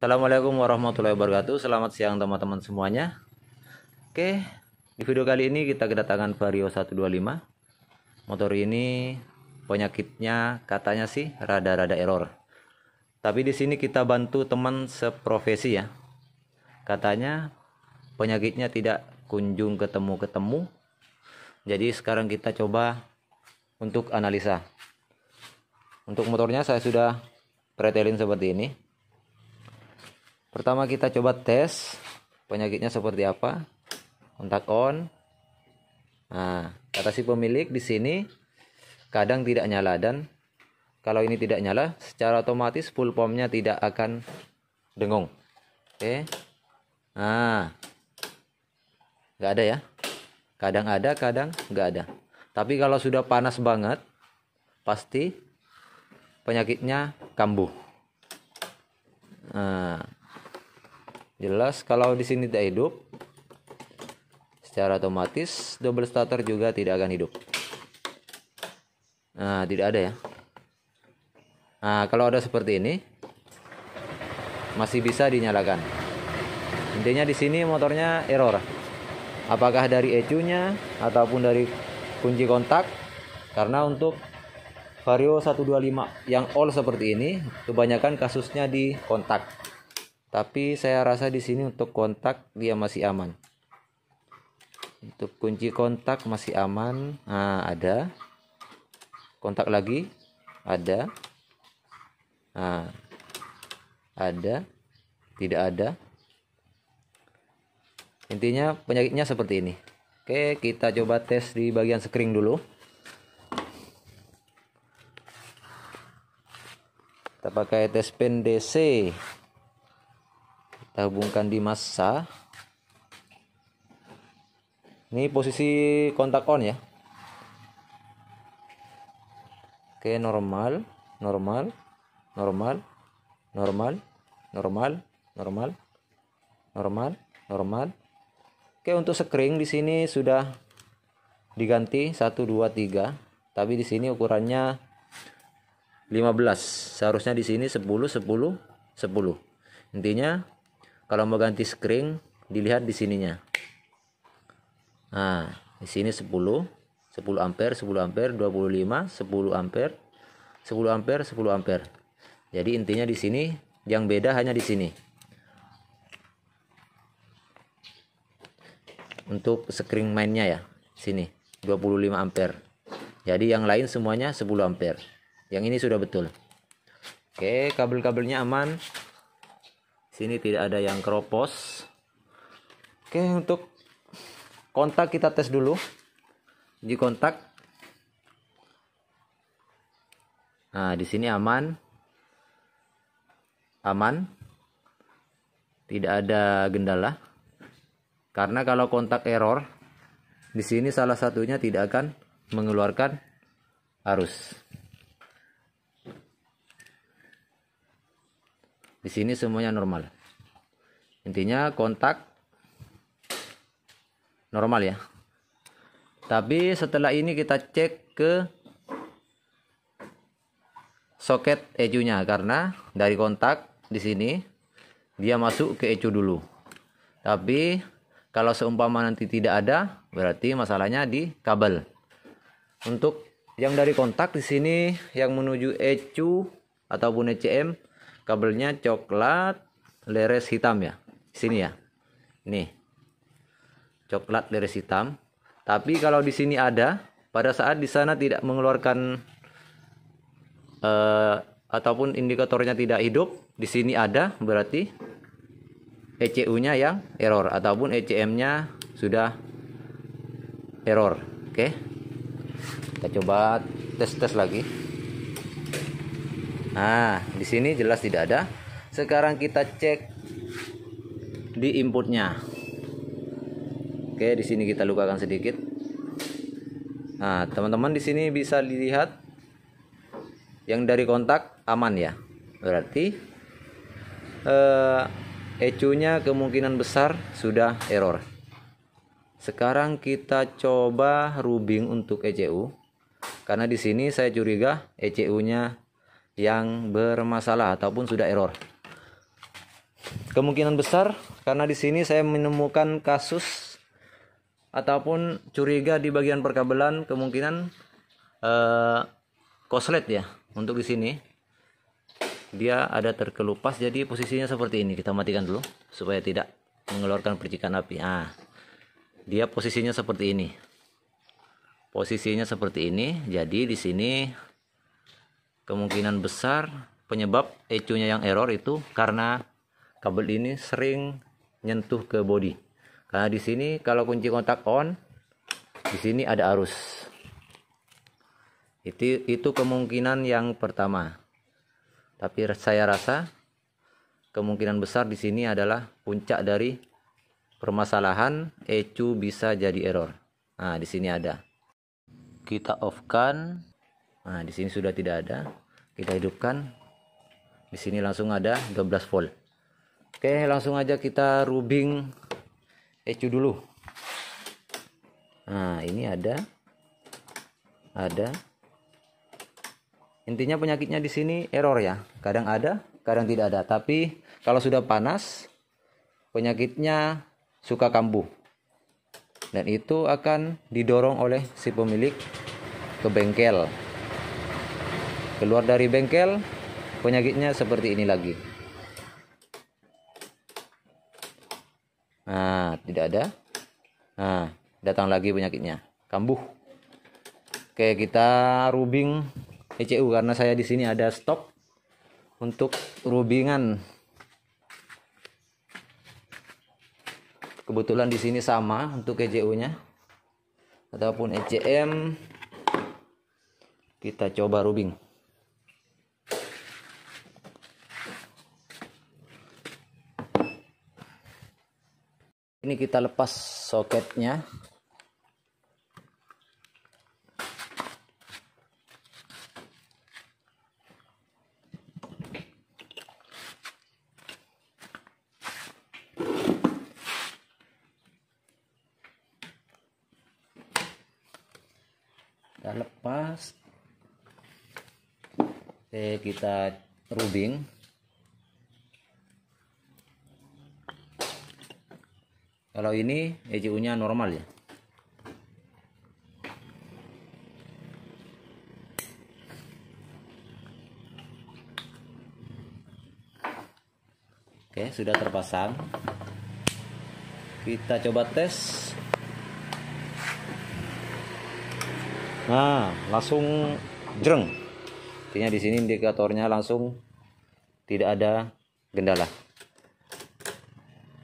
Assalamualaikum warahmatullahi wabarakatuh Selamat siang teman-teman semuanya Oke Di video kali ini kita kedatangan Vario 125 Motor ini Penyakitnya katanya sih Rada-rada error Tapi di sini kita bantu teman seprofesi ya Katanya Penyakitnya tidak kunjung ketemu-ketemu Jadi sekarang kita coba Untuk analisa Untuk motornya saya sudah pretelin seperti ini Pertama kita coba tes penyakitnya seperti apa. Kontak on. Nah, kata si pemilik di sini kadang tidak nyala dan kalau ini tidak nyala secara otomatis full pumpnya tidak akan dengung. Oke. Nah. Nggak ada ya. Kadang ada, kadang nggak ada. Tapi kalau sudah panas banget pasti penyakitnya kambuh. Nah, jelas kalau di sini tidak hidup secara otomatis double starter juga tidak akan hidup nah tidak ada ya nah kalau ada seperti ini masih bisa dinyalakan intinya di sini motornya error apakah dari ECU nya ataupun dari kunci kontak karena untuk Vario 125 yang all seperti ini kebanyakan kasusnya di kontak tapi saya rasa di sini untuk kontak dia masih aman. Untuk kunci kontak masih aman. Nah, ada. Kontak lagi. Ada. Nah, ada. Tidak ada. Intinya penyakitnya seperti ini. Oke, kita coba tes di bagian screen dulu. Kita pakai tes pen DC kita hubungkan di masa ini posisi kontak on ya oke normal normal normal normal normal normal normal normal oke untuk sekring di sini sudah diganti 1 2 3 tapi di sini ukurannya 15 seharusnya di sini 10 10 10 intinya kalau mau ganti skring, dilihat di sininya nah di sini 10 10 ampere 10 ampere 25 10 ampere 10 ampere 10 ampere jadi intinya di sini yang beda hanya di sini untuk screen mainnya ya sini 25 ampere jadi yang lain semuanya 10 ampere yang ini sudah betul oke kabel-kabelnya aman sini tidak ada yang keropos oke untuk kontak kita tes dulu di kontak nah di sini aman aman tidak ada gendala karena kalau kontak error di sini salah satunya tidak akan mengeluarkan arus Di sini semuanya normal. Intinya kontak normal ya. Tapi setelah ini kita cek ke soket ECU-nya karena dari kontak di sini dia masuk ke ecu dulu. Tapi kalau seumpama nanti tidak ada, berarti masalahnya di kabel. Untuk yang dari kontak di sini yang menuju ecu ataupun ECM kabelnya coklat leres hitam ya sini ya nih coklat leres hitam tapi kalau di sini ada pada saat di sana tidak mengeluarkan uh, ataupun indikatornya tidak hidup di sini ada berarti ECU-nya yang error ataupun ECM-nya sudah error. Oke. Okay. Kita coba tes-tes lagi. Nah, di sini jelas tidak ada. Sekarang kita cek di inputnya. Oke, di sini kita lukakan sedikit. Nah, teman-teman di sini bisa dilihat yang dari kontak aman ya. Berarti eh, ECU-nya kemungkinan besar sudah error. Sekarang kita coba rubing untuk ECU karena di sini saya curiga ECU-nya yang bermasalah ataupun sudah error. Kemungkinan besar karena di sini saya menemukan kasus ataupun curiga di bagian perkabelan kemungkinan eh, koslet ya untuk di sini dia ada terkelupas jadi posisinya seperti ini kita matikan dulu supaya tidak mengeluarkan percikan api ah dia posisinya seperti ini posisinya seperti ini jadi di sini kemungkinan besar penyebab ecunya yang error itu karena kabel ini sering nyentuh ke body. Karena di sini kalau kunci kontak on, di sini ada arus. Itu itu kemungkinan yang pertama. Tapi saya rasa kemungkinan besar di sini adalah puncak dari permasalahan ECU bisa jadi error. Nah, di sini ada. Kita off-kan nah di sini sudah tidak ada kita hidupkan di sini langsung ada 12 volt oke langsung aja kita rubbing ecu dulu nah ini ada ada intinya penyakitnya di sini error ya kadang ada kadang tidak ada tapi kalau sudah panas penyakitnya suka kambuh dan itu akan didorong oleh si pemilik ke bengkel Keluar dari bengkel, penyakitnya seperti ini lagi. Nah, tidak ada. Nah, datang lagi penyakitnya. Kambuh. Oke, kita rubing ECU karena saya di sini ada stok untuk rubingan. Kebetulan di sini sama untuk ECU-nya ataupun ECM. Kita coba rubing. ini kita lepas soketnya kita lepas Oke, eh, kita rubing Kalau ini ECU-nya normal ya. Oke, sudah terpasang. Kita coba tes. Nah, langsung jreng. Artinya di sini indikatornya langsung tidak ada kendala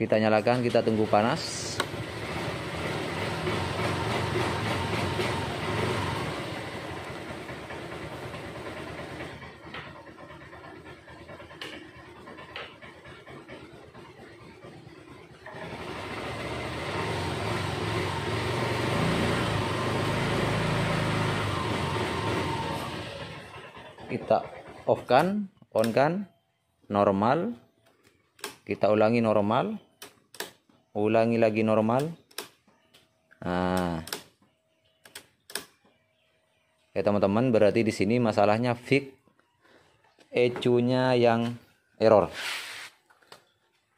kita nyalakan kita tunggu panas kita off kan on kan normal kita ulangi normal ulangi lagi normal nah ya teman-teman berarti di sini masalahnya fix ecunya yang error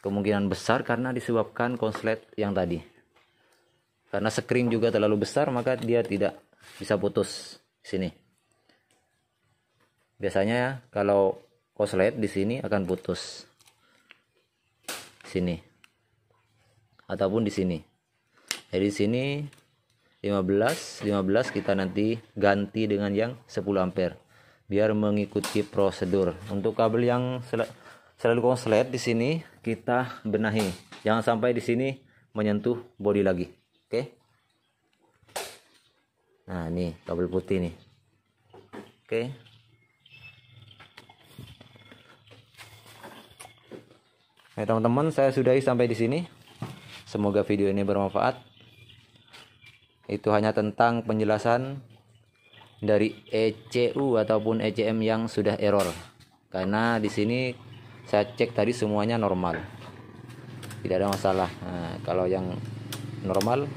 kemungkinan besar karena disebabkan konslet yang tadi karena screen juga terlalu besar maka dia tidak bisa putus di sini biasanya ya kalau konslet di sini akan putus sini ataupun di sini jadi di sini 15 15 kita nanti ganti dengan yang 10 ampere biar mengikuti prosedur untuk kabel yang sel selalu konslet di sini kita benahi jangan sampai di sini menyentuh bodi lagi oke okay? nah ini kabel putih nih oke okay. Nah, teman-teman, saya sudahi sampai di sini. Semoga video ini bermanfaat. Itu hanya tentang penjelasan dari ECU ataupun ECM yang sudah error. Karena di sini saya cek tadi semuanya normal. Tidak ada masalah. Nah, kalau yang normal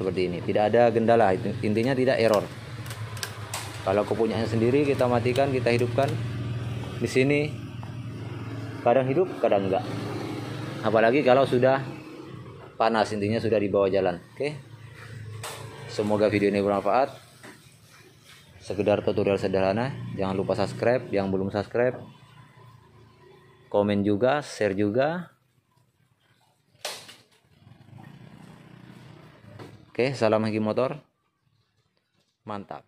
seperti ini, tidak ada gendala Intinya tidak error. Kalau kepunyaannya sendiri kita matikan, kita hidupkan. Di sini kadang hidup, kadang enggak. Apalagi kalau sudah panas intinya sudah dibawa jalan oke okay? semoga video ini bermanfaat sekedar tutorial sederhana jangan lupa subscribe yang belum subscribe komen juga share juga oke okay, salam haki motor mantap